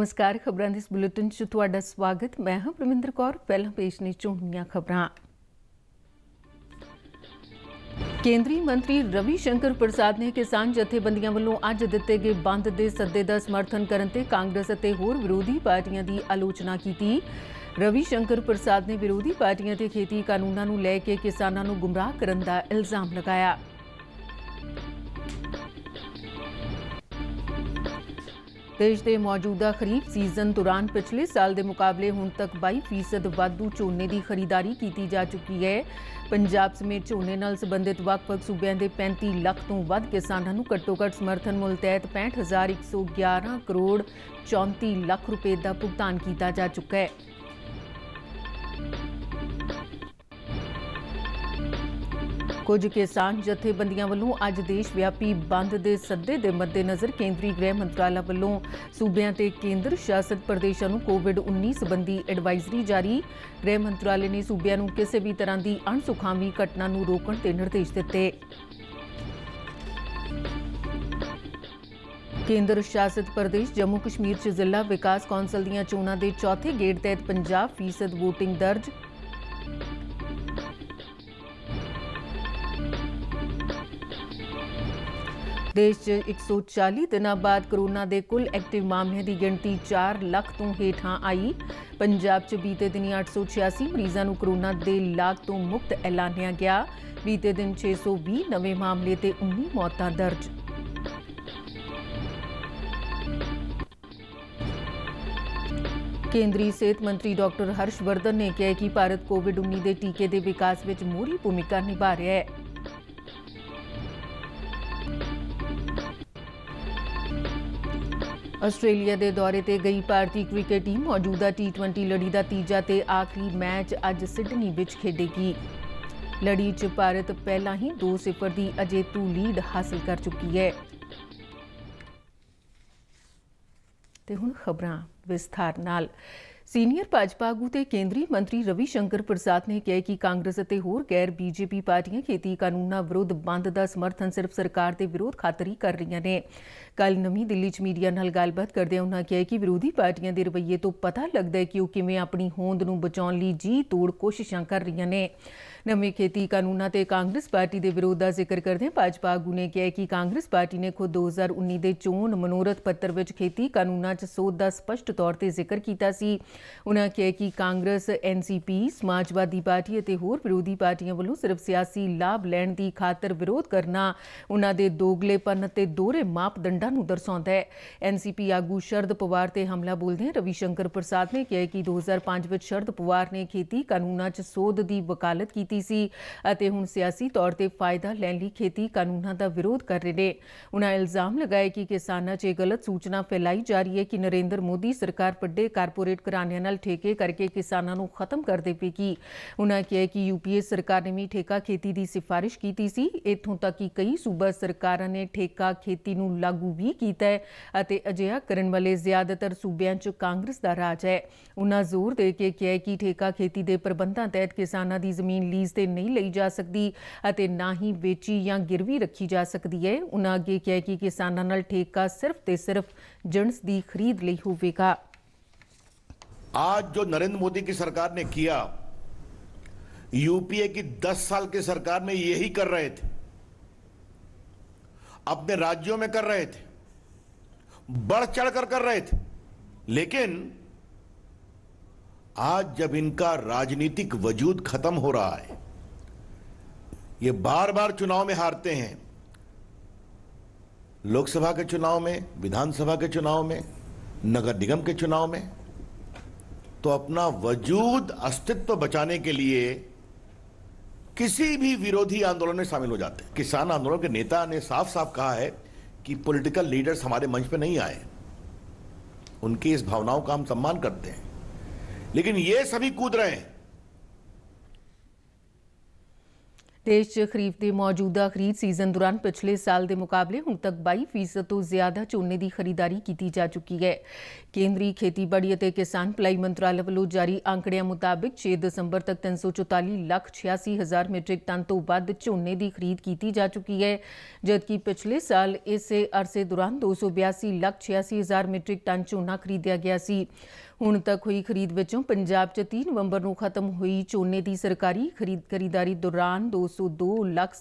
ਨਮਸਕਾਰ ਖਬਰਾਂ ਦੇ ਇਸ ਬੁਲੇਟਿਨ 'ਚ ਤੁਹਾਡਾ ਸਵਾਗਤ ਮੈਂ ਹਾਂ ਪ੍ਰਮਿੰਦਰ ਕੌਰ ਪਹਿਲਾਂ ਪੇਸ਼ ਨੇ ਚੋਣੀਆਂ ਖਬਰਾਂ ਕੇਂਦਰੀ ਮੰਤਰੀ ਰਵੀ ਸ਼ੰਕਰ ਪ੍ਰਸਾਦ ਨੇ ਕਿਸਾਨ ਜਥੇਬੰਦੀਆਂ ਵੱਲੋਂ ਅੱਜ ਦਿੱਤੇ ਗਏ ਬੰਦ ਦੇ ਸੱਦੇ ਦਾ ਸਮਰਥਨ ਕਰਨ ਤੇ ਕਾਂਗਰਸ ਅਤੇ ਹੋਰ ਵਿਰੋਧੀ ਪਾਰਟੀਆਂ ਦੀ ਆਲੋਚਨਾ ਕੀਤੀ ਰਵੀ ਸ਼ੰਕਰ ਪ੍ਰਸਾਦ ਨੇ ਵਿਰੋਧੀ ਪਾਰਟੀਆਂ ਤੇ ਖੇਤੀ ਕਾਨੂੰਨਾਂ ਨੂੰ ਲੈ ਕੇ ਕਿਸਾਨਾਂ ਨੂੰ ਗੁੰਮਰਾਹ ਕਰਨ ਦਾ ਇਲਜ਼ਾਮ ਲਗਾਇਆ ਦੇਸ਼ ਦੇ ਮੌਜੂਦਾ ਖਰੀਫ ਸੀਜ਼ਨ ਦੌਰਾਨ ਪਿਛਲੇ ਸਾਲ ਦੇ ਮੁਕਾਬਲੇ ਹੁਣ ਤੱਕ 22% ਵਾਧੂ ਝੋਨੇ ਦੀ ਖਰੀਦਦਾਰੀ ਕੀਤੀ ਜਾ ਚੁੱਕੀ ਹੈ ਪੰਜਾਬ ਸਮੇਤ ਝੋਨੇ ਨਾਲ ਸੰਬੰਧਿਤ ਵੱਖ-ਵੱਖ ਸੂਬਿਆਂ ਦੇ 35 ਲੱਖ ਤੋਂ ਵੱਧ ਕਿਸਾਨਾਂ ਨੂੰ ਘੱਟੋ-ਘੱਟ ਸਮਰਥਨ ਮੁੱਲ ਤਹਿਤ 65111 ਕਰੋੜ 34 ਲੱਖ ਰੁਪਏ ਦਾ ਭੁਗਤਾਨ ਕੀਤਾ ਜਾ ਚੁੱਕਾ ਹੈ ਕੁਝ ਕਿਸਾਨ ਜਥੇਬੰਦੀਆਂ ਵੱਲੋਂ ਅੱਜ ਦੇਸ਼ ਵਿਆਪੀ ਬੰਦ ਦੇ ਸੱਦੇ ਦੇ ਮੱਦੇਨਜ਼ਰ ਕੇਂਦਰੀ ਗ੍ਰਹਿ ਮੰਤਰਾਲਾ ਵੱਲੋਂ ਸੂਬਿਆਂ ਤੇ ਕੇਂਦਰ ਸ਼ਾਸਿਤ ਪ੍ਰਦੇਸ਼ਾਂ ਨੂੰ ਕੋਵਿਡ-19 ਸੰਬੰਧੀ ਐਡਵਾਈਜ਼ਰੀ ਜਾਰੀ ਗ੍ਰਹਿ ਮੰਤਰਾਲੇ ਨੇ ਸੂਬਿਆਂ ਨੂੰ ਕਿਸੇ ਵੀ ਤਰ੍ਹਾਂ ਦੀ ਅਣਸੁਖਾਵੀ ਘਟਨਾ ਨੂੰ ਰੋਕਣ ਤੇ ਨਿਰਦੇਸ਼ ਦਿੱਤੇ ਕੇਂਦਰ ਸ਼ਾਸਿਤ ਪ੍ਰਦੇਸ਼ ਜੰਮੂ ਕਸ਼ਮੀਰ 'ਚ ਜ਼ਿਲ੍ਹਾ ਵਿਕਾਸ ਕੌਂਸਲ ਦੀਆਂ ਚੋਣਾਂ ਦੇ ਚੌਥੇ ਗੇੜ ਤਹਿਤ 50% ਵੋਟਿੰਗ ਦਰਜ ਦੇਸ਼ 'ਚ 140 ਦਿਨਾਂ ਬਾਅਦ ਕਰੋਨਾ ਦੇ ਕੁੱਲ ਐਕਟਿਵ ਮਾਮਲਿਆਂ ਦੀ ਗਿਣਤੀ 4 ਲੱਖ ਤੋਂ ਹੇਠਾਂ ਆਈ ਪੰਜਾਬ 'ਚ ਬੀਤੇ ਦਿਨੀ 886 ਮਰੀਜ਼ਾਂ ਨੂੰ ਕਰੋਨਾ ਦੇ ਲਾਗ ਤੋਂ ਮੁਕਤ ਐਲਾਨਿਆ ਗਿਆ ਬੀਤੇ ਦਿਨ 620 ਨਵੇਂ ਮਾਮਲੇ ਤੇ 19 ਮੌਤਾਂ ਦਰਜ ਕੇਂਦਰੀ ਸਿਹਤ ਮੰਤਰੀ ਡਾਕਟਰ ਹਰਸ਼ਵਰਧਨ ਨੇ ਕਿਹਾ ਕਿ ਭਾਰਤ ਕੋਵਿਡ-19 ਦੇ ਟੀਕੇ ਦੇ ਵਿਕਾਸ ਵਿੱਚ ਮੋਰੀ ਭੂਮਿਕਾ ਨਿਭਾ ਰਿਹਾ ਹੈ ਆਸਟ੍ਰੇਲੀਆ ਦੇ ਦੌਰੇ ਤੇ ਗਈ ਭਾਰਤੀ ਕ੍ਰਿਕਟ ਟੀਮ ਮੌਜੂਦਾ ਟੀ20 ਲੜੀ ਦਾ ਤੀਜਾ ਤੇ ਆਖਰੀ ਮੈਚ ਅੱਜ ਸਿਡਨੀ ਵਿੱਚ ਖੇਡੇਗੀ ਲੜੀ 'ਚ ਭਾਰਤ ਪਹਿਲਾਂ ਹੀ 2-0 ਦੀ ਅਜੇਤੂ ਲੀਡ ਹਾਸਲ ਕਰ ਚੁੱਕੀ ਹੈ ਤੇ ਹੁਣ ਖਬਰਾਂ ਵਿਸਥਾਰ ਨਾਲ ਸੀਨੀਅਰ ਭਾਜਪਾ ਆਗੂ ਤੇ ਕੇਂਦਰੀ ਮੰਤਰੀ ਰਵੀ ਸ਼ੰਕਰ ਪ੍ਰਸਾਦ ਨੇ ਕਿਹਾ ਕਿ ਕਾਂਗਰਸ ਅਤੇ ਹੋਰ ਗੈਰ ਬੀਜੇਪੀ ਪਾਰਟੀਆਂ ਖੇਤੀ ਕਾਨੂੰਨਾਂ ਵਿਰੁੱਧ ਬੰਦ ਦਾ ਸਮਰਥਨ ਸਿਰਫ ਸਰਕਾਰ ਦੇ ਵਿਰੋਧ ਖਾਤਰ ਹੀ ਕਰ ਰਹੀਆਂ ਨੇ ਕੱਲ ਨਵੀਂ ਦਿੱਲੀ 'ਚ ਮੀਡੀਆ ਨਾਲ ਗੱਲਬਾਤ ਕਰਦੇ ਉਹਨਾਂ ਕਿਹਾ ਕਿ ਵਿਰੋਧੀ ਪਾਰਟੀਆਂ ਦੇ ਰਵੱਈਏ ਤੋਂ ਪਤਾ ਲੱਗਦਾ ਹੈ ਕਿ ਉਹ ਕਿਵੇਂ ਆਪਣੀ ਹੋਂਦ ਨੂੰ ਬਚਾਉਣ ਲਈ ਜੀ ਤੋੜ ਕੋਸ਼ਿਸ਼ਾਂ ਕਰ ਰਹੀਆਂ ਨੇ ਨਵੇਂ ਖੇਤੀ ਕਾਨੂੰਨਾਂ ਤੇ ਕਾਂਗਰਸ ਪਾਰਟੀ ਦੇ ਵਿਰੋਧ ਦਾ ਜ਼ਿਕਰ ਕਰਦੇ ਭਾਜਪਾ ਆਗੂ ਨੇ ਕਿਹਾ ਕਿ ਕਾਂਗਰਸ ਪਾਰਟੀ ਨੇ ਖੁਦ 2019 ਦੇ ਚੋਣ ਮਨੋਰਥ ਪੱਤਰ ਵਿੱਚ ਖੇਤੀ ਕਾਨੂੰਨਾਂ 'ਚ ਸੋਧ ਦਾ ਸਪਸ਼ਟ ਤੌਰ ਤੇ ਜ਼ਿਕਰ ਕੀਤਾ ਸੀ ਉਹਨਾਂ ਕਿਹਾ ਕਿ ਕਾਂਗਰਸ ਐਨਸੀਪੀ ਸਮਾਜਵਾਦੀ ਪਾਰਟੀ ਅਤੇ ਹੋਰ ਵਿਰੋਧੀ ਪਾਰਟੀਆਂ ਵੱਲੋਂ ਸਿਰਫ ਸਿਆਸੀ ਲਾਭ ਲੈਣ ਦੀ ਖਾਤਰ ਵਿਰੋਧ ਕਰਨਾ ਉਹਨਾਂ ਦੇ ਦੋਗਲੇਪਨ ਅਤੇ ਦੋਹਰੇ ਮਾਪਦੰਡਾਂ ਨੂੰ ਦਰਸਾਉਂਦਾ ਹੈ ਐਨਸੀਪੀ ਆਗੂ ਸ਼ਰਦ ਪਵਾਰ ਤੇ ਹਮਲਾ ਬੋਲਦੇ ਹਨ ਰਵੀ ਸ਼ੰਕਰ ਪ੍ਰਸਾਦ ਨੇ ਕਿਹਾ ਕਿ 2005 ਵਿੱਚ ਸ਼ਰਦ ਪਵਾਰ ਨੇ ਖੇਤੀ ਕਾਨੂੰਨਾਂ 'ਚ ਸੋਧ ਦੀ ਵਕਾਲਤ ਕੀਤੀ ਕੀਤੀ ਸੀ ਅਤੇ ਹੁਣ ਸਿਆਸੀ ਤੌਰ ਤੇ ਫਾਇਦਾ ਲੈਣ ਲਈ ਖੇਤੀ ਕਾਨੂੰਨਾਂ ਦਾ ਵਿਰੋਧ ਕਰ ਰਹੇ ਨੇ ਉਹਨਾਂ ਇਲਜ਼ਾਮ ਲਗਾਏ ਕਿ ਕਿਸਾਨਾਂ 'ਚ ਗਲਤ ਸੂਚਨਾ ਫੈਲਾਈ ਜਾ ਰਹੀ ਹੈ ਕਿ ਨਰਿੰਦਰ ਮੋਦੀ ਸਰਕਾਰ ਵੱਡੇ ਕਾਰਪੋਰੇਟ ਘਰਾਣਿਆਂ ਨਾਲ ਠੇਕੇ ਕਰਕੇ ਕਿਸਾਨਾਂ ਨੂੰ ਖਤਮ ਕਰ ਪੀ ਕੀ ਉਹਨਾਂ ਕਿਹਾ ਕਿ ਯੂਪੀਏ ਸਰਕਾਰ ਨੇ ਵੀ ਠੇਕਾ ਖੇਤੀ ਦੀ ਸਿਫਾਰਿਸ਼ ਕੀਤੀ ਸੀ ਇਥੋਂ ਤੱਕ ਕਿ ਕਈ ਸੂਬਾ ਸਰਕਾਰਾਂ ਨੇ ਠੇਕਾ ਖੇਤੀ ਨੂੰ ਲਾਗੂ ਵੀ ਕੀਤਾ ਹੈ ਅਤੇ ਅਜਿਹਾ ਕਰਨ ਵਾਲੇ ਜ਼ਿਆਦਾਤਰ ਸੂਬਿਆਂ 'ਚ ਕਾਂਗਰਸ ਦਾ ਰਾਜ ਹੈ ਉਹਨਾਂ ਜ਼ੋਰ ਦੇ ਕੇ ਕਿਹਾ ਕਿ ਠੇਕਾ ਖੇਤੀ ਦੇ ਪ੍ਰਬੰਧਾਂ ਤਹਿਤ ਕਿਸਾਨਾਂ ਦੀ ਜ਼ਮੀਨ लीज़ ਤੇ नहीं ਲਈ जा सकती ਅਤੇ ਨਾ ਹੀ ਵੇਚੀ ਜਾਂ ਗਿਰਵੀ ਰੱਖੀ ਜਾ ਸਕਦੀ ਹੈ ਉਹਨਾਂ ਅੱਗੇ ਕਿਹਾ कि किसानों ਨਾਲ ਠੇਕਾ ਸਿਰਫ ਤੇ ਸਿਰਫ ਜਿਣਸ ਦੀ ਖਰੀਦ ਲਈ आज जो नरेंद्र मोदी की सरकार ने किया यूपीए की 10 साल की सरकार में यही कर रहे थे अपने राज्यों में कर रहे थे बढ़ चढ़कर कर रहे थे लेकिन आज जब इनका राजनीतिक वजूद खत्म हो रहा है ये बार बार चुनाव में हारते हैं लोकसभा के चुनाव में विधानसभा के चुनाव में नगर निगम के चुनाव में तो अपना वजूद अस्तित्व बचाने के लिए किसी भी विरोधी आंदोलन में शामिल हो जाते हैं किसान आंदोलन के नेता ने साफ साफ कहा है कि पॉलिटिकल लीडर्स हमारे मंच पर नहीं आए उनकी इस भावनाओं का हम सम्मान करते हैं लेकिन ये सभी कूद रहे हैं ਦੇਸ਼ 'ਚ ਖਰੀਫ ਦੇ ਮੌਜੂਦਾ ਖਰੀਦ ਸੀਜ਼ਨ ਦੌਰਾਨ ਪਿਛਲੇ ਸਾਲ ਦੇ ਮੁਕਾਬਲੇ ਹੁਣ ਤੱਕ 22% ਤੋਂ ਜ਼ਿਆਦਾ ਝੋਨੇ ਦੀ ਖਰੀਦਦਾਰੀ ਕੀਤੀ ਜਾ ਚੁੱਕੀ ਹੈ ਕੇਂਦਰੀ ਖੇਤੀਬਾੜੀ ਅਤੇ ਕਿਸਾਨ ਭਲਾਈ ਮੰਤਰਾਲੇ ਵੱਲੋਂ ਜਾਰੀ ਅੰਕੜਿਆਂ ਮੁਤਾਬਕ 6 ਦਸੰਬਰ ਤੱਕ 344 ਲੱਖ 86 ਹਜ਼ਾਰ ਮੀਟ੍ਰਿਕ ਟਨ ਤੋਂ ਵੱਧ ਝੋਨੇ ਦੀ ਖਰੀਦ ਕੀਤੀ ਜਾ ਚੁੱਕੀ ਹੈ ਜਦਕਿ ਪਿਛਲੇ ਸਾਲ ਇਸੇ ਅਰਸੇ ਦੌਰਾਨ 282 ਲੱਖ 86 ਹਜ਼ਾਰ ਮੀਟ੍ਰਿਕ ਟਨ ਝੋਨਾ ਖਰੀਦਿਆ ਗਿਆ ਸੀ ਹੁਣ ਤੱਕ ਹੋਈ ਖਰੀਦ ਵਿੱਚੋਂ ਪੰਜਾਬ 'ਚ 3 ਨਵੰਬਰ ਨੂੰ ਖਤਮ ਹੋਈ ਝੋਨੇ ਦੀ ਸਰਕਾਰੀ ਖਰੀਦ ਖਰੀਦਾਰੀ ਦੌਰਾਨ 202 ਲੱਖ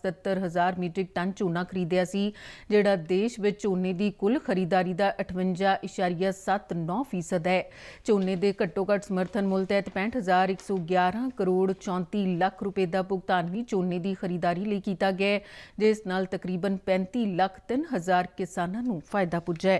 ਹਜ਼ਾਰ ਮੀਟ੍ਰਿਕ ਟਨ ਝੋਨਾ ਖਰੀਦਿਆ ਸੀ ਜਿਹੜਾ ਦੇਸ਼ ਵਿੱਚ ਝੋਨੇ ਦੀ ਕੁੱਲ ਖਰੀਦਾਰੀ ਦਾ 58.79% ਹੈ ਝੋਨੇ ਦੇ ਘੱਟੋ-ਘੱਟ ਸਮਰਥਨ ਮੁੱਲ ਤਹਿਤ 65111 ਕਰੋੜ 34 ਲੱਖ ਰੁਪਏ ਦਾ ਭੁਗਤਾਨ ਵੀ ਝੋਨੇ ਦੀ ਖਰੀਦਾਰੀ ਲਈ ਕੀਤਾ ਗਿਆ ਜਿਸ ਨਾਲ ਤਕਰੀਬਨ 35 ਲੱਖ 3000 ਕਿਸਾਨਾਂ ਨੂੰ ਫਾਇਦਾ ਪੁੱਜਿਆ ਹੈ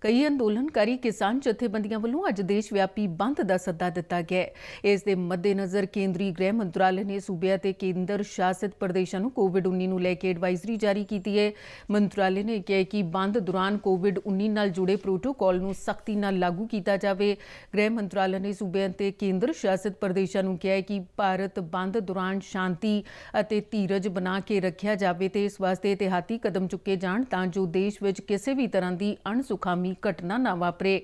ਕਈ ਅੰਦੋਲਨਕਾਰੀ ਕਿਸਾਨ ਜਥੇਬੰਦੀਆਂ ਵੱਲੋਂ ਅੱਜ ਦੇਸ਼ ਵਿਆਪੀ ਬੰਦ ਦਾ ਸੱਦਾ ਦਿੱਤਾ ਗਿਆ ਹੈ ਇਸ ਦੇ ਮੱਦੇਨਜ਼ਰ ਕੇਂਦਰੀ ਗ੍ਰਹਿ ਮੰਤਰਾਲੇ ਨੇ ਸੂਬਿਆਂ ਤੇ ਕੇਂਦਰ ਸ਼ਾਸਿਤ ਪ੍ਰਦੇਸ਼ਾਂ ਨੂੰ ਕੋਵਿਡ-19 ਨੂੰ ਲੈ ਕੇ ਐਡਵਾਈਜ਼ਰੀ ਜਾਰੀ ਕੀਤੀ ਹੈ ਮੰਤਰਾਲੇ ਨੇ ਕਿਹਾ ਕਿ ਬੰਦ ਦੌਰਾਨ ਕੋਵਿਡ-19 ਨਾਲ ਜੁੜੇ ਪ੍ਰੋਟੋਕਾਲ ਨੂੰ ਸਖਤੀ ਨਾਲ ਲਾਗੂ ਕੀਤਾ ਜਾਵੇ ਗ੍ਰਹਿ ਮੰਤਰਾਲੇ ਨੇ ਸੂਬਿਆਂ ਤੇ ਕੇਂਦਰ ਸ਼ਾਸਿਤ ਪ੍ਰਦੇਸ਼ਾਂ ਨੂੰ ਕਿਹਾ ਹੈ ਕਿ ਭਾਰਤ ਬੰਦ ਦੌਰਾਨ ਸ਼ਾਂਤੀ ਅਤੇ ਧੀਰਜ ਬਣਾ ਕੇ ਰੱਖਿਆ ਜਾਵੇ ਤੇ ਇਸ ਵਾਸਤੇ ਇਤਿਹਾਤੀ ਕਦਮ ਚੁੱਕੇ ਜਾਣ ਤਾਂ ਜੋ ਦੇਸ਼ ਵਿੱਚ ਕਿਸੇ ਵੀ ਤਰ੍ਹਾਂ ਦੀ ਅਣਸੁਖਾਮੀ ਅਨਸੁਖਾਵੀ ਘਟਨਾ ਨਾ ਵਾਪਰੇ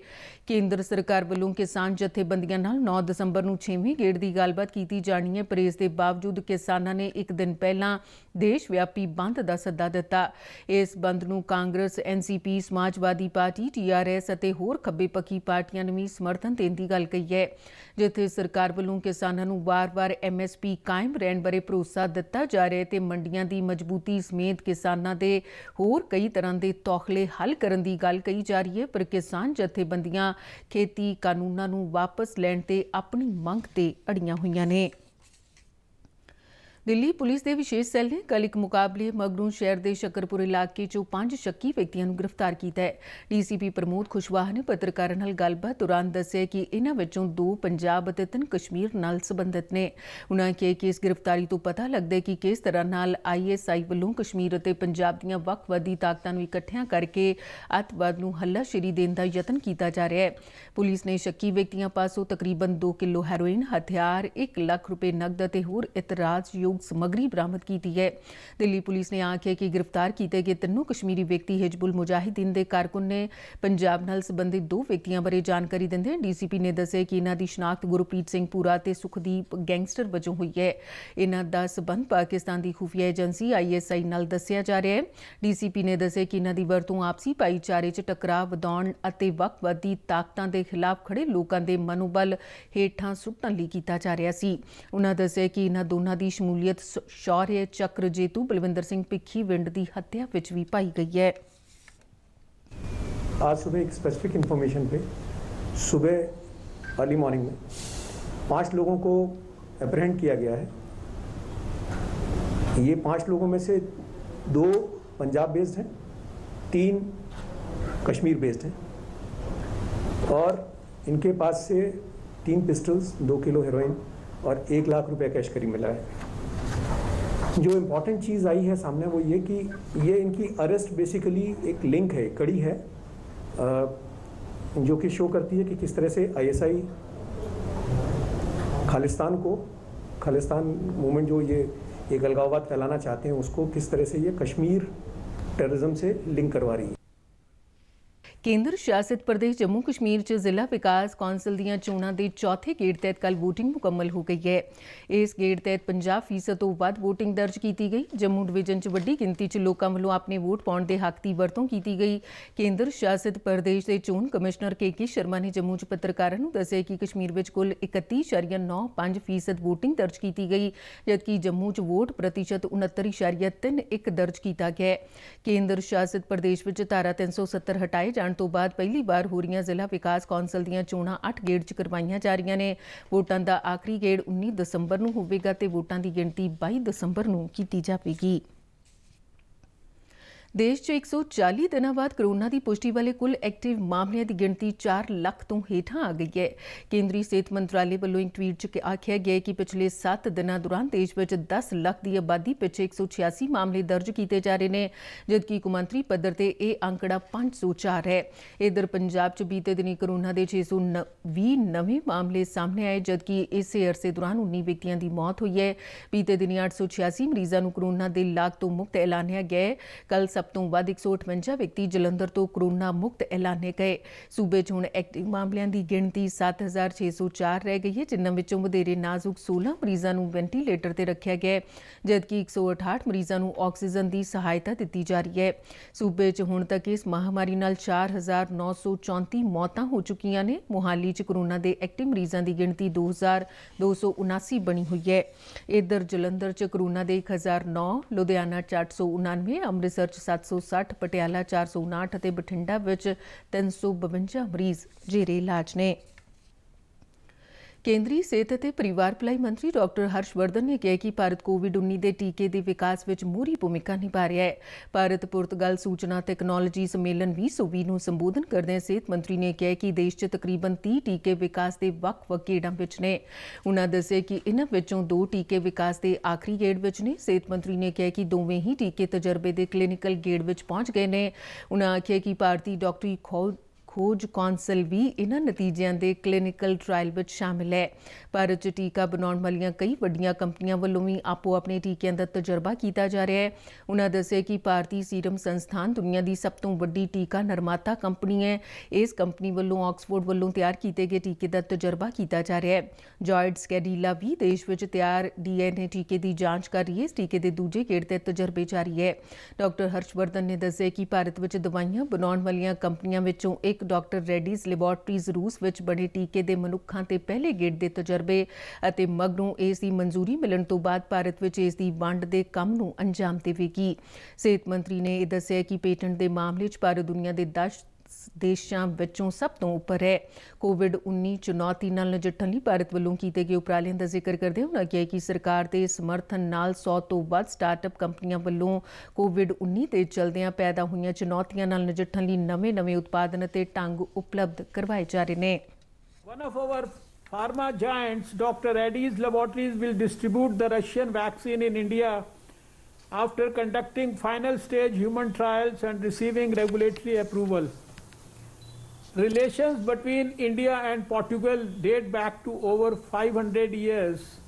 ਕੇਂਦਰ ਸਰਕਾਰ ਵੱਲੋਂ ਕਿਸਾਨ ਜਥੇਬੰਦੀਆਂ ਨਾਲ 9 ਦਸੰਬਰ ਨੂੰ 6ਵੇਂ ਗੇੜ ਦੀ ਗੱਲਬਾਤ ਕੀਤੀ ਜਾਣੀ ਹੈ ਪਰ ਇਸ ਦੇ ਬਾਵਜੂਦ ਕਿਸਾਨਾਂ ਨੇ ਇੱਕ ਦਿਨ ਪਹਿਲਾਂ ਦੇਸ਼ ਵਿਆਪੀ ਬੰਦ ਦਾ ਸੱਦਾ ਦਿੱਤਾ ਇਸ ਬੰਦ ਨੂੰ ਕਾਂਗਰਸ ਐਨਸੀਪੀ ਸਮਾਜਵਾਦੀ ਪਾਰਟੀ ਟੀਆਰਐਸ ਅਤੇ ਹੋਰ ਖੱਬੇ ਪੱਖੀ ਪਾਰਟੀਆਂ ਨੇ ਵੀ ਸਮਰਥਨ ਦੇਣ ਦੀ ਗੱਲ ਕਹੀ ਹੈ ਜਿੱਥੇ ਸਰਕਾਰ ਵੱਲੋਂ ਕਿਸਾਨਾਂ ਨੂੰ ਵਾਰ-ਵਾਰ ਐਮਐਸਪੀ ਕਾਇਮ ਰਹਿਣ ਬਾਰੇ ਭਰੋਸਾ ਦਿੱਤਾ ਜਾ ਰਿਹਾ ਹੈ ਤੇ ਮੰਡੀਆਂ ਦੀ ਮਜ਼ਬੂਤੀ ਸਮੇਤ ਕਿਸਾਨਾਂ ਦੇ ਹੋਰ ਕਈ ਤਰ੍ਹਾਂ ਦੇ ਤੋਖਲੇ ਹੱਲ ਕਰਨ ਦੀ ਗੱਲ ਕਹੀ ਜਾ ਰਹੀ ਹੈ ਪਰ ਕਿਸਾਨ ਜਥੇਬੰਦੀਆਂ ਖੇਤੀ ਕਾਨੂੰਨਾਂ ਨੂੰ ਵਾਪਸ ਲੈਣ ਤੇ ਆਪਣੀ ਮੰਗ ਤੇ ਅੜੀਆਂ ਹੋਈਆਂ ਨੇ ਦਿੱਲੀ ਪੁਲਿਸ ਦੇ ਵਿਸ਼ੇਸ਼ ਸੈੱਲ ਨੇ ਕੱਲ ਇੱਕ ਮੁਕਾਬਲੇ ਮਗਰੂ ਸ਼ਹਿਰ ਦੇ ਸ਼ਕਰਪੁਰ ਇਲਾਕੇ 'ਚੋਂ ਪੰਜ ਸ਼ੱਕੀ ਵਿਅਕਤੀਆਂ ਨੂੰ ਗ੍ਰਿਫਤਾਰ ਕੀਤਾ ਹੈ ਡੀਸੀਪੀ ਪ੍ਰਮੋਦ ਖੁਸ਼ਵਾਹ ਨੇ ਪੱਤਰਕਾਰਾਂ ਨਾਲ ਗੱਲਬਾਤ ਦੌਰਾਨ ਦੱਸਿਆ ਕਿ ਇਹਨਾਂ ਵਿੱਚੋਂ ਦੋ ਪੰਜਾਬ ਅਤੇ ਤਿੰਨ ਕਸ਼ਮੀਰ ਨਾਲ ਸੰਬੰਧਿਤ ਨੇ ਉਨ੍ਹਾਂ ਕਿਹਾ ਕਿ ਇਸ ਗ੍ਰਿਫਤਾਰੀ ਤੋਂ ਪਤਾ ਲੱਗਦਾ ਹੈ ਕਿ ਕਿਸ ਤਰ੍ਹਾਂ ਨਾਲ ਆਈਐਸਆਈ ਵੱਲੋਂ ਕਸ਼ਮੀਰ ਅਤੇ ਪੰਜਾਬ ਦੀਆਂ ਵੱਖ ਵੱਖਵਾਦੀ ਤਾਕਤਾਂ ਨੂੰ ਇਕੱਠਿਆਂ ਕਰਕੇ ਅਤਵਾਦ ਨੂੰ ਹੱਲਾਸ਼ੇਰੀ ਦੇਣ ਦਾ ਯਤਨ ਕੀਤਾ ਜਾ ਰਿਹਾ ਹੈ ਪੁਲਿਸ ਨੇ ਸ਼ੱਕੀ ਵਿਅਕਤੀਆਂ ਪਾਸੋਂ ਤਕਰੀਬਨ 2 ਕਿਲੋ ਹੈਰੋਇਨ ਹਥਿਆਰ 1 ਲੱਖ ਰੁਪਏ ਨਕਦ ਅਤੇ ਹੋਰ ਇਤਰਾਜ਼ਯੋਗ लोग ਸਮਗਰੀ ਬਰਾਮਦ ਕੀਤੀ ਹੈ ਦਿੱਲੀ ਪੁਲਿਸ ਨੇ ਆਖਿਆ ਕਿ ਗ੍ਰਿਫਤਾਰ ਕੀਤੇ ਗਏ ਤਿੰਨੋਂ ਕਸ਼ਮੀਰੀ ਵਿਅਕਤੀ ਹਿਜਬੁਲ ਮੁਜਾਹਿਦੀਨ ਦੇ ਕਾਰਕੁਨ ਨੇ ਪੰਜਾਬ ਨਾਲ ਸੰਬੰਧਿਤ ਦੋ ਵਿਅਕਤੀਆਂ ਬਾਰੇ ਜਾਣਕਾਰੀ ਦਿੰਦੇ ਹਨ ਡੀਸੀਪੀ ਨੇ ਦੱਸਿਆ ਕਿ ਇਹਨਾਂ ਦੀ ਸ਼ਨਾਖਤ ਗੁਰਪ੍ਰੀਤ ਸਿੰਘ ਪੂਰਾ ਤੇ ਸੁਖਦੀਪ ਗੈਂਗਸਟਰ ਵਜੋਂ ਹੋਈ ਹੈ ਇਹਨਾਂ ਦਾ ਸਬੰਧ ਪਾਕਿਸਤਾਨ ਦੀ ਖੁਫੀਆ ਏਜੰਸੀ ਆਈਐਸਆਈ ਨਾਲ ਦੱਸਿਆ ਜਾ ਰਿਹਾ ਹੈ ਡੀਸੀਪੀ ਨੇ ਦੱਸਿਆ ਕਿ ਇਹਨਾਂ ਦੀ ਵਰਤੋਂ ਆਪਸੀ ਭਾਈਚਾਰੇ 'ਚ ਟਕਰਾਅ ਵਧਾਉਣ ਅਤੇ ਵਕਵਾਦੀ ਤਾਕਤਾਂ ਦੇ ਖਿਲਾਫ ਖੜੇ ਲੋਕਾਂ ਦੇ ਮਨੋਬਲ ਹੇਠਾਂ ਸੁੱਟਣ ਲਈ ਕੀਤਾ ਜਾ ਰਿਹਾ ਸੀ ਉਹਨਾਂ ਦੱਸਿਆ ਕਿ ਇਹਨਾਂ ਦੋਨਾਂ ਦੀ ਸ਼ਮੂਲ ਸ਼ਮੂਲੀਅਤ शौर्य चक्र जेतु ਬਲਵਿੰਦਰ ਸਿੰਘ ਪਿੱਖੀ ਵਿੰਡ ਦੀ ਹੱਤਿਆ ਵਿੱਚ ਵੀ ਪਾਈ ਗਈ ਹੈ आज सुबह एक स्पेसिफिक इंफॉर्मेशन पे सुबह अर्ली मॉर्निंग में पांच लोगों को अप्रहेंड किया गया है ये पांच लोगों में से दो पंजाब बेस्ड हैं तीन कश्मीर बेस्ड हैं और इनके पास से तीन पिस्टल्स दो किलो हेरोइन और एक लाख रुपए कैश करी मिला है जो इम्पॉर्टेंट चीज़ आई है सामने वो ये कि ये इनकी अरेस्ट बेसिकली एक लिंक है कड़ी है जो कि शो करती है कि किस तरह से आईएसआई खालिस्तान को खालिस्तान मूवमेंट जो ये एक अलगाववाद फैलाना चाहते हैं उसको किस तरह से ये कश्मीर टेररिज्म से लिंक करवा रही है ਕੇਂਦਰ ਸ਼ਾਸਿਤ ਪ੍ਰਦੇਸ਼ ਜੰਮੂ ਕਸ਼ਮੀਰ 'ਚ ਜ਼ਿਲ੍ਹਾ ਵਿਕਾਸ ਕੌਂਸਲ ਦੀਆਂ ਚੋਣਾਂ ਦੇ ਚੌਥੇ ਗੇੜ ਤਹਿਤ ਕੱਲ VOTING ਮੁਕੰਮਲ ਹੋ ਗਈ ਹੈ ਇਸ ਗੇੜ ਤਹਿਤ 50% ਤੋਂ ਵੱਧ VOTING ਦਰਜ ਕੀਤੀ ਗਈ ਜੰਮੂ ਡਿਵੀਜ਼ਨ 'ਚ ਵੱਡੀ ਗਿਣਤੀ 'ਚ ਲੋਕਾਂ ਵੱਲੋਂ ਆਪਣੇ ਵੋਟ ਪਾਉਣ ਦੇ ਹੱਕ ਦੀ ਵਰਤੋਂ ਕੀਤੀ ਗਈ ਕੇਂਦਰ ਸ਼ਾਸਿਤ ਪ੍ਰਦੇਸ਼ ਦੇ ਚੋਣ ਕਮਿਸ਼ਨਰ ਕੇਕੇ ਸ਼ਰਮਾ ਨੇ ਜੰਮੂ 'ਚ ਪੱਤਰਕਾਰਾਂ ਨੂੰ ਦੱਸਿਆ ਕਿ ਕਸ਼ਮੀਰ ਵਿੱਚ ਕੁੱਲ 31.95% VOTING ਦਰਜ ਕੀਤੀ ਗਈ ਜਦਕਿ ਜੰਮੂ 'ਚ ਵੋਟ ਪ੍ਰਤੀਸ਼ਤ 69.31 ਦਰਜ ਕੀਤਾ ਗਿਆ ਕੇਂਦਰ ਸ਼ਾਸਿਤ ਪ੍ਰਦੇਸ਼ ਵਿੱਚ ਧਾਰਾ 370 ਹਟਾਏ ਜਾਣ ਤੋਂ ਬਾਅਦ ਪਹਿਲੀ ਵਾਰ ਹੋ ਰਹੀਆਂ ਜ਼ਿਲ੍ਹਾ ਵਿਕਾਸ ਕੌਂਸਲ ਦੀਆਂ ਚੋਣਾਂ 8 ਗੇੜ 'ਚ ਕਰਵਾਈਆਂ ਜਾ ਰਹੀਆਂ ਨੇ ਵੋਟਾਂ ਦਾ ਆਖਰੀ ਗੇੜ 19 ਦਸੰਬਰ ਨੂੰ ਹੋਵੇਗਾ ਤੇ ਵੋਟਾਂ ਦੀ ਗਿਣਤੀ 22 ਦਸੰਬਰ ਨੂੰ ਕੀਤੀ ਜਾਵੇਗੀ ਦੇਸ਼ 'ਚ 140 ਦਿਨਾਂ ਬਾਅਦ ਕਰੋਨਾ ਦੀ ਪੁਸ਼ਟੀ ਵਾਲੇ ਕੁੱਲ ਐਕਟਿਵ ਮਾਮਲਿਆਂ ਦੀ ਗਿਣਤੀ 4 ਲੱਖ ਤੋਂ ਹੇਠਾਂ ਆ ਗਈ ਹੈ ਕੇਂਦਰੀ ਸਿਹਤ ਮੰਤਰਾਲੇ ਵੱਲੋਂ ਇੱਕ ਟਵੀਟ 'ਚ ਆਖਿਆ ਗਿਆ ਕਿ ਪਿਛਲੇ 7 ਦਿਨਾਂ ਦੌਰਾਨ ਦੇਸ਼ ਵਿੱਚ 10 ਲੱਖ ਦੀ ਆਬਾਦੀ ਪਿੱਛੇ 186 ਮਾਮਲੇ ਦਰਜ ਕੀਤੇ ਜਾ ਰਹੇ ਨੇ ਜਦਕਿ ਕੁਮੰਤਰੀ ਪੱਧਰ ਤੇ ਇਹ ਅੰਕੜਾ 504 ਹੈ ਇਧਰ ਪੰਜਾਬ 'ਚ ਬੀਤੇ ਦਿਨੀ ਕਰੋਨਾ ਦੇ 620 ਨਵੇਂ ਮਾਮਲੇ ਸਾਹਮਣੇ ਆਏ ਜਦਕਿ ਇਸੇ ਅਰਸੇ ਦੌਰਾਨ 19 ਵਿਅਕਤੀਆਂ ਦੀ ਮੌਤ ਹੋਈ ਹੈ ਬੀਤੇ ਦਿਨੀ 886 ਮਰੀਜ਼ਾਂ ਨੂੰ ਕਰੋਨਾ ਦੇ ਲਾਗ ਤੋਂ ਮੁਕਤ ਐਲਾਨਿਆ ਗਿਆ ਕੱਲ ਸਭ ਤੋਂ ਵੱਧ 158 ਵਿਅਕਤੀ ਜਲੰਧਰ ਤੋਂ ਕਰੋਨਾ ਮੁਕਤ ਐਲਾਨੇ ਗਏ ਸੂਬੇ 'ਚ ਹੁਣ ਐਕਟਿਵ ਮਾਮਲਿਆਂ ਦੀ ਗਿਣਤੀ 7604 ਰਹਿ ਗਈ ਹੈ ਜਿਨ੍ਹਾਂ ਵਿੱਚੋਂ ਵਧੇਰੇ ਨਾਜ਼ੁਕ 16 ਮਰੀਜ਼ਾਂ ਨੂੰ ਵੈਂਟੀਲੇਟਰ ਤੇ ਰੱਖਿਆ ਗਿਆ ਹੈ ਜਦਕਿ 168 ਮਰੀਜ਼ਾਂ ਨੂੰ ਆਕਸੀਜਨ ਦੀ ਸਹਾਇਤਾ ਦਿੱਤੀ ਜਾ ਰਹੀ ਹੈ ਸੂਬੇ 'ਚ ਹੁਣ ਤੱਕ ਇਸ ਮਹਾਮਾਰੀ ਨਾਲ 4934 ਮੌਤਾਂ ਹੋ ਚੁੱਕੀਆਂ ਨੇ ਮੁਹਾਲੀ 'ਚ ਕਰੋਨਾ ਦੇ ਐਕਟਿਵ ਮਰੀਜ਼ਾਂ ਦੀ ਗਿਣਤੀ 2279 ਬਣੀ ਹੋਈ ਹੈ ਇਧਰ ਜਲੰਧਰ 'ਚ ਕਰੋਨਾ ਦੇ 1009 ਲੁਧਿਆਣਾ 499 ਅੰਮ੍ਰਿਤਸਰ 'ਚ 760 ਪਟਿਆਲਾ 459 ਅਤੇ ਬਠਿੰਡਾ ਵਿੱਚ 352 ਮਰੀਜ਼ ਜੇਰੇ ਇਲਾਜ ਨੇ ਕੇਂਦਰੀ ਸਿਹਤ ਅਤੇ ਪਰਿਵਾਰ ਭਲਾਈ ਮੰਤਰੀ ਡਾਕਟਰ ਹਰਸ਼ਵਰਧਨ ਨੇ ਕਿਹਾ ਕਿ ਭਾਰਤ ਕੋਵਿਡ-19 ਦੇ ਟੀਕੇ ਦੇ ਵਿਕਾਸ ਵਿੱਚ ਮੂਰੀ ਭੂਮਿਕਾ ਨਿਭਾ ਰਿਹਾ ਹੈ ਭਾਰਤ ਪੁਰਤਗਾਲ ਸੂਚਨਾ ਟੈਕਨੋਲੋਜੀ ਸੰਮੇਲਨ 2020 ਨੂੰ ਸੰਬੋਧਨ ਕਰਦੇ ਸਿਹਤ ਮੰਤਰੀ ਨੇ ਕਿਹਾ ਕਿ ਦੇਸ਼ 'ਚ ਤਕਰੀਬਨ 30 ਟੀਕੇ ਵਿਕਾਸ ਦੇ ਵੱਖ-ਵੱਖ ਗੇੜਾਂ ਵਿੱਚ ਨੇ ਉਹਨਾਂ ਦੱਸਿਆ ਕਿ ਇਨ੍ਹਾਂ ਵਿੱਚੋਂ ਦੋ ਟੀਕੇ ਵਿਕਾਸ ਦੇ ਆਖਰੀ ਗੇੜ ਵਿੱਚ ਨੇ ਸਿਹਤ ਮੰਤਰੀ ਨੇ ਕਿਹਾ ਕਿ ਦੋਵੇਂ ਹੀ ਟੀਕੇ ਤਜਰਬੇ ਦੇ ਕਲੀਨਿਕਲ ਗੇੜ ਵਿੱਚ ਪਹੁੰਚ ਗਏ ਨੇ ਉਹਨਾਂ ਆਖਿਆ ਕਿ ਭਾਰਤੀ ਡਾਕਟਰੀ ਖੋਜ ਖੋਜ ਕੌਂਸਲ ਵੀ ਇਹਨਾਂ ਨਤੀਜਿਆਂ ਦੇ ਕਲੀਨਿਕਲ ਟ੍ਰਾਇਲ ਵਿੱਚ ਸ਼ਾਮਿਲ ਹੈ ਪਰ ਜੋ ਟੀਕਾ ਬਣਾਉਣ ਵਾਲੀਆਂ ਕਈ ਵੱਡੀਆਂ ਕੰਪਨੀਆਂ ਵੱਲੋਂ ਵੀ ਆਪੋ ਆਪਣੇ ਟੀਕਿਆਂ ਦਾ ਤਜਰਬਾ ਕੀਤਾ ਜਾ ਰਿਹਾ ਹੈ ਉਹਨਾਂ ਦੱਸਿਆ ਕਿ ਭਾਰਤੀ ਸੀਰਮ ਸੰਸਥਾਨ ਦੁਨੀਆ ਦੀ ਸਭ ਤੋਂ ਵੱਡੀ ਟੀਕਾ ਨਿਰਮਾਤਾ ਕੰਪਨੀ ਹੈ ਇਸ ਕੰਪਨੀ ਵੱਲੋਂ ਆਕਸਫੋਰਡ ਵੱਲੋਂ ਤਿਆਰ ਕੀਤੇ ਗਏ ਟੀਕੇ ਦਾ ਤਜਰਬਾ ਕੀਤਾ ਜਾ ਰਿਹਾ ਹੈ ਜਾਇਡਸ ਸਕੈਡੀਲਾ ਵੀ ਦੇਸ਼ ਵਿੱਚ ਤਿਆਰ ਡੀਐਨਏ ਟੀਕੇ ਦੀ ਜਾਂਚ ਕਰ ਰਹੀ ਹੈ ਇਸ ਟੀਕੇ ਦੇ ਦੂਜੇ ਗੇੜ ਤੇ ਤਜਰਬੇ ਜਾਰੀ ਹੈ ਡਾਕਟਰ ਹਰਸ਼ਵਰਧਨ ਨੇ ਦੱਸਿਆ ਕਿ ਭਾਰਤ ਵਿੱਚ ਦਵਾਈਆਂ ਬਣਾਉਣ ਵਾਲੀਆਂ ਕੰਪਨੀਆਂ ਵਿੱਚੋਂ ਇੱਕ ਡਾਕਟਰ ਰੈਡੀਜ਼ ਲੈਬੋਰਟਰੀਜ਼ ਰੂਸ ਵਿੱਚ ਬਣੇ ਟੀਕੇ ਦੇ ਮਨੁੱਖਾਂ ਤੇ ਪਹਿਲੇ ਗੇੜ ਦੇ ਤਜਰਬੇ ਅਤੇ ਮਗਰੋਂ ਇਸ ਦੀ ਮਨਜ਼ੂਰੀ ਮਿਲਣ ਤੋਂ ਬਾਅਦ ਭਾਰਤ ਵਿੱਚ ਇਸ ਦੀ ਵੰਡ ਦੇ ਕੰਮ ਨੂੰ ਅੰਜਾਮ ਦੇਵੇਗੀ ਸਿਹਤ ਮੰਤਰੀ ਨੇ ਇਹ ਦੱਸਿਆ ਕਿ ਪੇਟੈਂਟ ਦੇ ਮਾਮਲੇ 'ਚ ਭਾਰਤ ਦੁਨੀਆ ਦੇ 10 ਦੇਸ਼ਾਂ ਵਿੱਚੋਂ ਸਭ ਤੋਂ ਉੱਪਰ ਹੈ ਕੋਵਿਡ-19 ਚੁਣੌਤੀ ਨਾਲ ਨਜਿੱਠਣ ਲਈ ਭਾਰਤ ਵੱਲੋਂ ਕੀਤੇ ਗਏ ਉਪਰਾਲਿਆਂ ਦਾ ਜ਼ਿਕਰ ਕਰਦੇ ਹੋਣਾ ਕਿ ਕਿ ਸਰਕਾਰ ਦੇ ਸਮਰਥਨ ਨਾਲ 100 ਤੋਂ ਵੱਧ ਸਟਾਰਟਅਪ ਕੰਪਨੀਆਂ ਵੱਲੋਂ ਕੋਵਿਡ-19 ਦੇ ਚਲਦਿਆਂ ਪੈਦਾ ਹੋਈਆਂ ਚੁਣੌਤੀਆਂ ਨਾਲ ਨਜਿੱਠਣ ਲਈ ਨਵੇਂ-ਨਵੇਂ ਉਤਪਾਦਨ ਅਤੇ ਢੰਗ ਉਪਲਬਧ ਕਰਵਾਏ ਜਾ ਰਹੇ ਨੇ One of our pharma giants, Dr. Reddy's Laboratories, will distribute the Russian vaccine in India after conducting final stage human trials and receiving regulatory approval. relations between India and Portugal date back to over 500 years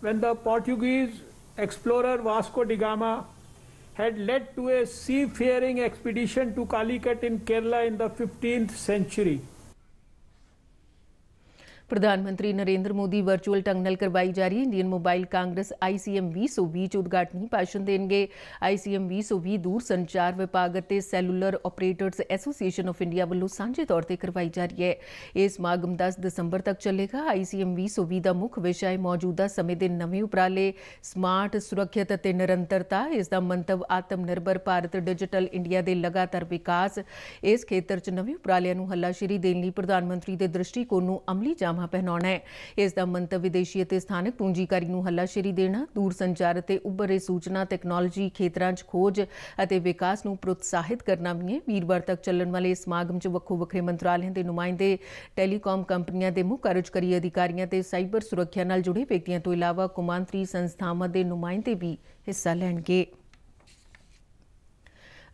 when the Portuguese explorer Vasco da Gama had led to a seafaring expedition to Calicut in Kerala in the 15th century. ਪ੍ਰਧਾਨ ਮੰਤਰੀ Narendra Modi virtual ਨਾਲ ਕਰਵਾਈ ਜਾ ਰਹੀ Indian mobile Congress ICM 2020 ਚ ਉਦਘਾਟਨੀ ਭਾਸ਼ਣ ਦੇਣਗੇ ICM 2020 ਦੂਰ ਸੰਚਾਰ ਵਿਭਾਗ ਅਤੇ cellular operators association of India ਵੱਲੋਂ ਸਾਂਝੇ ਤੌਰ ਤੇ ਕਰਵਾਈ ਜਾ ਰਹੀ ਹੈ ਇਸ ਮਾਗਮ 10 ਦਸੰਬਰ ਤੱਕ ਚੱਲੇਗਾ ICM 2020 ਦਾ ਮੁੱਖ ਵਿਸ਼ਾ ਹੈ ਮੌਜੂਦਾ ਸਮੇਂ ਦੇ ਨਵੇਂ ਉਪਰਾਲੇ ਸਮਾਰਟ ਸੁਰੱਖਿਅਤ ਅਤੇ ਨਿਰੰਤਰਤਾ ਇਸ ਦਾ ਮੰਤਵ ਆਤਮ ਨਿਰਭਰ ਭਾਰਤ ਡਿਜੀਟਲ ਇੰਡੀਆ ਦੇ ਲਗਾਤਾਰ ਵਿਕਾਸ ਇਸ ਖੇਤਰ 'ਚ ਨਵੇਂ ਉਪਰਾਲਿਆਂ ਨੂੰ ਹੱਲਾਸ਼ੇਰੀ ਦੇਣ ਲਈ ਪ੍ਰਧਾਨ ਮੰਤਰੀ ਦੇ ਦ੍ਰਿਸ਼ਟੀਕੋਣ ਨੂੰ ਅਮਲੀ ਜਾਮ ਸਮਾਂ ਪਹਿਨਾਉਣਾ ਹੈ ਇਸ ਦਾ ਮੰਤਵ ਵਿਦੇਸ਼ੀ ਅਤੇ ਸਥਾਨਕ ਪੂੰਜੀਕਾਰੀ ਨੂੰ ਹੱਲਾਸ਼ੇਰੀ ਦੇਣਾ ਦੂਰ ਸੰਚਾਰ ਅਤੇ ਉੱਭਰੇ ਸੂਚਨਾ ਟੈਕਨੋਲੋਜੀ ਖੇਤਰਾਂ 'ਚ ਖੋਜ ਅਤੇ ਵਿਕਾਸ ਨੂੰ ਪ੍ਰੋਤਸਾਹਿਤ ਕਰਨਾ ਵੀ ਹੈ ਵੀਰਵਾਰ ਤੱਕ ਚੱਲਣ ਵਾਲੇ ਇਸ ਸਮਾਗਮ 'ਚ ਵੱਖੋ ਵੱਖਰੇ ਮੰਤਰਾਲਿਆਂ ਦੇ ਨੁਮਾਇੰਦੇ ਟੈਲੀਕਾਮ ਕੰਪਨੀਆਂ ਦੇ ਮੁੱਖ ਕਾਰਜਕਾਰੀ ਅਧਿਕਾਰੀਆਂ ਤੇ ਸਾਈਬਰ ਸੁਰੱਖਿਆ ਨਾਲ ਜੁੜੇ ਵਿਅਕਤੀਆਂ ਤੋਂ ਇਲਾਵਾ ਕੁਮਾਂਤਰੀ ਸੰਸਥਾਵਾਂ ਦੇ ਨੁਮਾਇੰਦੇ ਵੀ ਹਿੱਸਾ ਲੈਣਗੇ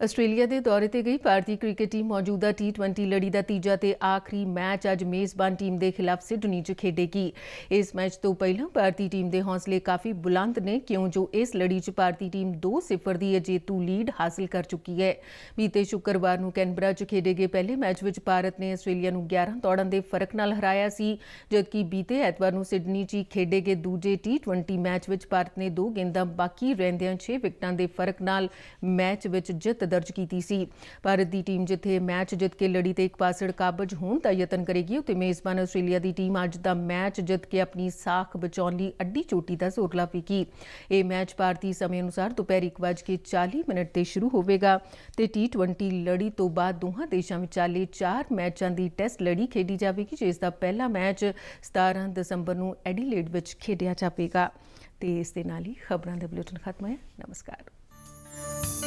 ਆਸਟ੍ਰੇਲੀਆ ਦੇ ਦੌਰੇ ਤੇ ਗਈ ਭਾਰਤੀ ਕ੍ਰਿਕਟ ਟੀਮ ਮੌਜੂਦਾ T20 ਲੜੀ ਦਾ ਤੀਜਾ ਤੇ ਆਖਰੀ ਮੈਚ ਅੱਜ ਮੇਜ਼ਬਾਨ ਟੀਮ ਦੇ ਖਿਲਾਫ ਸਿਡਨੀ 'ਚ ਖੇਡੇਗੀ ਇਸ ਮੈਚ ਤੋਂ ਪਹਿਲਾਂ ਭਾਰਤੀ ਟੀਮ ਦੇ ਹੌਸਲੇ ਕਾਫੀ ਬੁਲੰਦ ਨੇ ਕਿਉਂ ਜੋ ਇਸ ਲੜੀ 'ਚ ਭਾਰਤੀ ਟੀਮ 2-0 ਦੀ ਅਜੇਤੂ ਲੀਡ ਹਾਸਲ ਕਰ ਚੁੱਕੀ ਹੈ ਬੀਤੇ ਸ਼ੁੱਕਰਵਾਰ ਨੂੰ ਕੈਨਬਰਾ 'ਚ ਖੇਡੇ ਗਏ ਪਹਿਲੇ ਮੈਚ ਵਿੱਚ ਭਾਰਤ ਨੇ ਆਸਟ੍ਰੇਲੀਆ ਨੂੰ 11 ਤੋੜਨ ਦੇ ਫਰਕ ਨਾਲ ਹਰਾਇਆ ਸੀ ਜਦਕਿ ਬੀਤੇ ਐਤਵਾਰ ਨੂੰ ਸਿਡਨੀ 'ਚ ਖੇਡੇ ਗਏ ਦੂਜੇ T20 ਮੈਚ ਵਿੱਚ ਭਾਰਤ ਨੇ 2 ਗੇਂਦਾਂ ਬਾਕੀ ਰਹਿੰਦਿਆਂ 6 ਵਿਕਟਾਂ ਦੇ ਫਰਕ ਨਾਲ ਮੈਚ ਵਿੱਚ ਜਿੱਤ ਦਰਜ ਕੀਤੀ ਸੀ ਭਾਰਤ ਦੀ ਟੀਮ ਜਿੱਥੇ ਮੈਚ ਜਿੱਤ ਕੇ ਲੜੀ ਤੇ ਇੱਕ ਪਾਸੜ ਕਾਬਜ ਹੋਣ ਦਾ ਯਤਨ ਕਰੇਗੀ ਉਤੇ ਮੇਜ਼ਬਾਨ ਆਸਟ੍ਰੇਲੀਆ ਦੀ ਟੀਮ ਅੱਜ ਦਾ ਮੈਚ ਜਿੱਤ ਕੇ ਆਪਣੀ ਸਾਖ ਬਚਾਉਣ ਲਈ ਅੱਡੀ ਚੋਟੀ ਦਾ ਜ਼ੋਰ ਲਾ ਲਾਵੇਗੀ ਇਹ ਮੈਚ ਭਾਰਤੀ ਸਮੇਂ ਅਨੁਸਾਰ ਦੁਪਹਿਰ ਵਜੇ 40 ਮਿੰਟ ਤੇ ਸ਼ੁਰੂ ਹੋਵੇਗਾ ਤੇ T20 ਲੜੀ ਤੋਂ ਬਾਅਦ ਦੋਹਾਂ ਦੇਸ਼ਾਂ ਵਿਚਾਲੇ 4 ਮੈਚਾਂ ਦੀ ਟੈਸਟ ਲੜੀ ਖੇਡੀ ਜਾਵੇਗੀ ਜਿਸ ਦਾ ਪਹਿਲਾ ਮੈਚ 17 ਦਸੰਬਰ ਨੂੰ ਐਡੀਲੇਡ ਵਿੱਚ ਖੇਡਿਆ ਜਾਵੇਗਾ ਤੇ ਇਸ ਦੇ ਨਾਲ ਹੀ ਖਬਰਾਂ ਦਾ ਬੁਲੇਟਿਨ ਖਤਮ ਹੈ ਨਮਸਕਾਰ